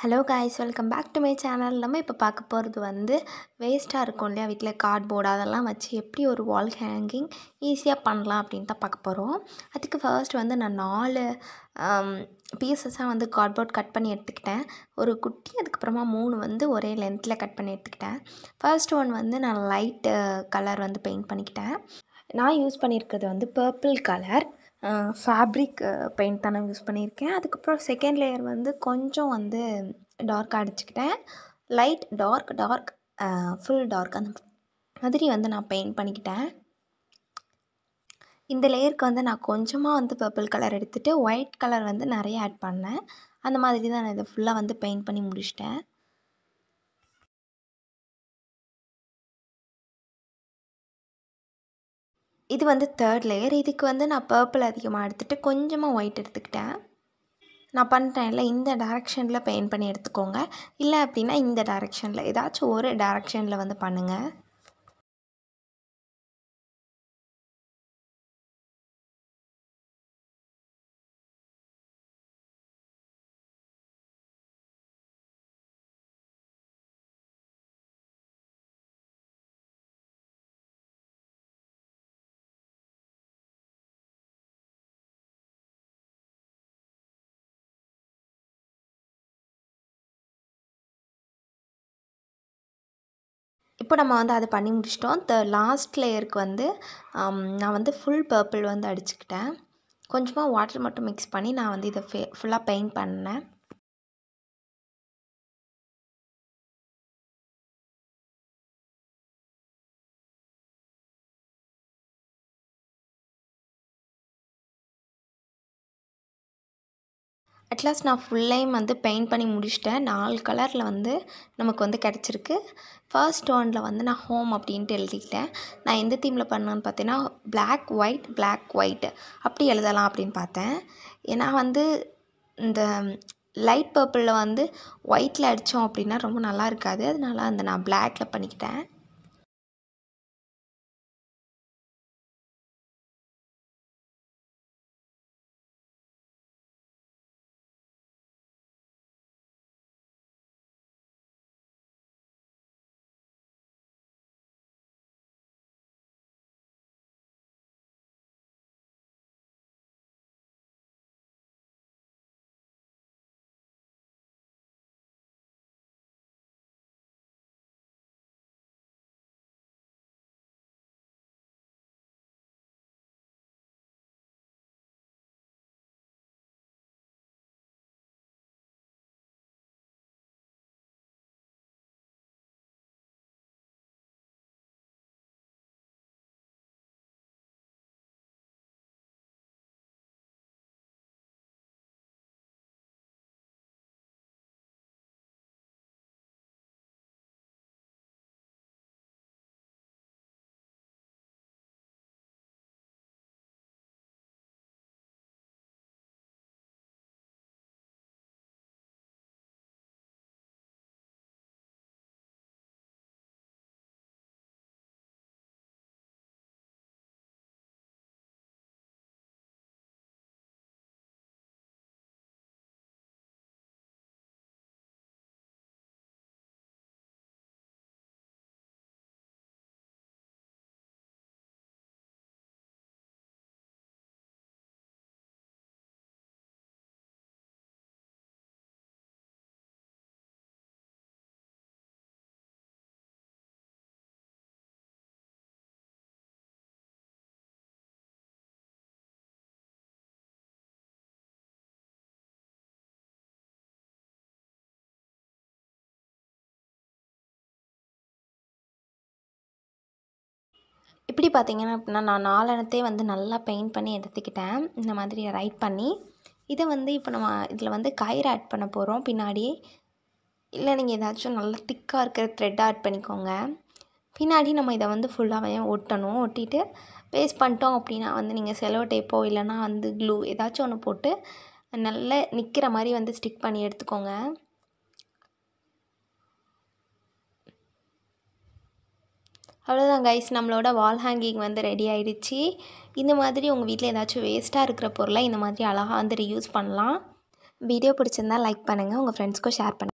hello guys welcome back to my channel நம்ம இப்போ பார்க்க போகிறது வந்து வேஸ்ட்டாக இருக்கும் இல்லையா வீட்டில் கார்ட்போர்டு அதெல்லாம் வச்சு எப்படி ஒரு வால் ஹேங்கிங் ஈஸியாக பண்ணலாம் அப்படின்னு தான் பார்க்க போகிறோம் அதுக்கு ஃபர்ஸ்ட் வந்து நான் நாலு பீசஸாக வந்து கார்ட்போர்ட் கட் பண்ணி எடுத்துக்கிட்டேன் ஒரு குட்டி அதுக்கப்புறமா மூணு வந்து ஒரே லென்த்தில் கட் பண்ணி எடுத்துக்கிட்டேன் ஃபர்ஸ்ட் ஒன் வந்து நான் லைட்டு கலர் வந்து பெயிண்ட் பண்ணிக்கிட்டேன் நான் யூஸ் பண்ணியிருக்கிறது வந்து பர்பிள் கலர் ஃபேப்ரிக் பெயிண்ட் தானே யூஸ் பண்ணியிருக்கேன் அதுக்கப்புறம் செகண்ட் லேயர் வந்து கொஞ்சம் வந்து டார்க் அடிச்சுக்கிட்டேன் light dark dark full dark அந்த மாதிரி வந்து நான் பெயிண்ட் பண்ணிக்கிட்டேன் இந்த லேயருக்கு வந்து நான் கொஞ்சமாக வந்து பர்பிள் கலர் எடுத்துகிட்டு ஒயிட் கலர் வந்து நிறைய ஆட் பண்ணேன் அந்த மாதிரி தான் நான் இதை ஃபுல்லாக வந்து பெயிண்ட் பண்ணி முடிச்சிட்டேன் இது வந்து தேர்ட் லேயர் இதுக்கு வந்து நான் பர்பிள் அதிகமாக எடுத்துகிட்டு கொஞ்சமாக ஒயிட் எடுத்துக்கிட்டேன் நான் பண்ணிட்டேன் இல்லை இந்த டேரெக்ஷனில் பெயிண்ட் பண்ணி எடுத்துக்கோங்க இல்லை அப்படின்னா இந்த டேரெக்ஷனில் ஏதாச்சும் ஒரு டேரெக்ஷனில் வந்து பண்ணுங்கள் இப்போ நம்ம வந்து அதை பண்ணி முடிச்சிட்டோம் த லாஸ்ட் லேயருக்கு வந்து um, நான் வந்து ஃபுல் பர்பிள் வந்து அடிச்சுக்கிட்டேன் கொஞ்சமாக வாட்டர் மட்டும் மிக்ஸ் பண்ணி நான் வந்து இதை ஃபே ஃபுல்லாக பெயிண்ட் பண்ணேன் அட்லாஸ்ட் நான் ஃபுல்லையும் வந்து பெயிண்ட் பண்ணி முடிச்சிட்டேன் நாலு கலரில் வந்து நமக்கு வந்து கிடச்சிருக்கு ஃபர்ஸ்ட் ஒனில் வந்து நான் ஹோம் அப்படின்ட்டு எழுதிக்கிட்டேன் நான் எந்த தீமில் பண்ணேன்னு பார்த்தீங்கன்னா பிளாக் ஒயிட் பிளாக் ஒயிட் அப்படி எழுதலாம் அப்படின்னு பார்த்தேன் ஏன்னா வந்து இந்த லைட் பர்பிளில் வந்து ஒயிட்டில் அடித்தோம் அப்படின்னா ரொம்ப நல்லா இருக்காது அதனால் அந்த நான் பிளாக்கில் பண்ணிக்கிட்டேன் எப்படி பார்த்தீங்கன்னா அப்படின்னா நான் நாலனத்தையே வந்து நல்லா பெயிண்ட் பண்ணி எடுத்துக்கிட்டேன் இந்த மாதிரி ரைட் பண்ணி இதை வந்து இப்போ நம்ம இதில் வந்து கயிறு ஆட் பண்ண போகிறோம் பின்னாடி இல்லை நீங்கள் ஏதாச்சும் நல்லா திக்காக இருக்கிற த்ரெட் ஆட் பண்ணிக்கோங்க பின்னாடி நம்ம இதை வந்து ஃபுல்லாகவே ஒட்டணும் ஒட்டிட்டு பேஸ்ட் பண்ணிட்டோம் அப்படின்னா வந்து நீங்கள் செலவு டேப்போ இல்லைனா வந்து க்ளூ ஏதாச்சும் ஒன்று போட்டு நல்லா நிற்கிற மாதிரி வந்து ஸ்டிக் பண்ணி எடுத்துக்கோங்க அவ்வளோதான் கைஸ் நம்மளோட வால் ஹேங்கிங் வந்து ரெடி ஆகிடுச்சு இந்த மாதிரி உங்கள் வீட்டில் ஏதாச்சும் வேஸ்ட்டாக இருக்கிற பொருளை இந்த மாதிரி அழகாக வந்து ரீயூஸ் பண்ணலாம் வீடியோ பிடிச்சிருந்தால் லைக் பண்ணுங்கள் உங்கள் ஃப்ரெண்ட்ஸ்க்கும் ஷேர் பண்ணுங்கள்